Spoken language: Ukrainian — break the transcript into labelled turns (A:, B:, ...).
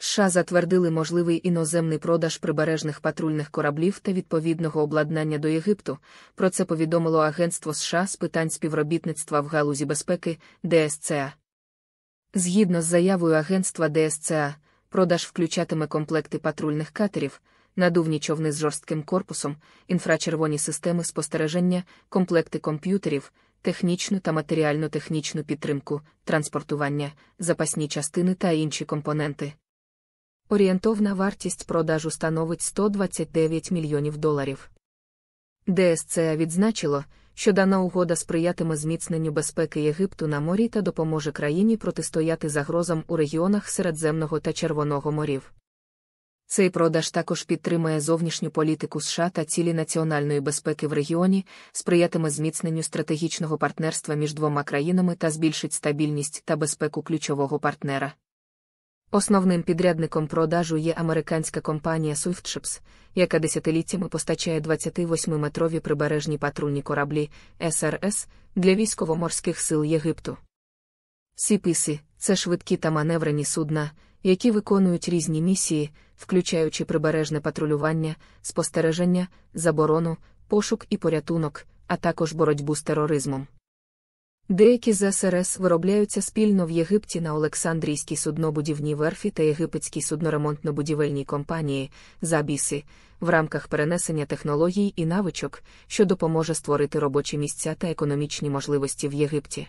A: США затвердили можливий іноземний продаж прибережних патрульних кораблів та відповідного обладнання до Єгипту. Про це повідомило Агентство США з питань співробітництва в галузі безпеки ДСЦА. Згідно з заявою агентства ДСЦА, продаж включатиме комплекти патрульних катерів, надувні човни з жорстким корпусом, інфрачервоні системи спостереження, комплекти комп'ютерів. Технічну та матеріально-технічну підтримку, транспортування, запасні частини та інші компоненти. Орієнтовна вартість продажу становить 129 мільйонів доларів. ДСЦ відзначило, що дана угода сприятиме зміцненню безпеки Єгипту на морі та допоможе країні протистояти загрозам у регіонах Середземного та Червоного морів. Цей продаж також підтримає зовнішню політику США та цілі національної безпеки в регіоні, сприятиме зміцненню стратегічного партнерства між двома країнами та збільшить стабільність та безпеку ключового партнера. Основним підрядником продажу є американська компанія Swiftships, яка десятиліттями постачає 28-метрові прибережні патрульні кораблі СРС для військово-морських сил Єгипту. Сіписи це швидкі та маневрені судна, які виконують різні місії, включаючи прибережне патрулювання, спостереження, заборону, пошук і порятунок, а також боротьбу з тероризмом. Деякі з СРС виробляються спільно в Єгипті на Олександрійській суднобудівній верфі та Єгипетській судноремонтно-будівельній компанії Забіси в рамках перенесення технологій і навичок, що допоможе створити робочі місця та економічні можливості в Єгипті.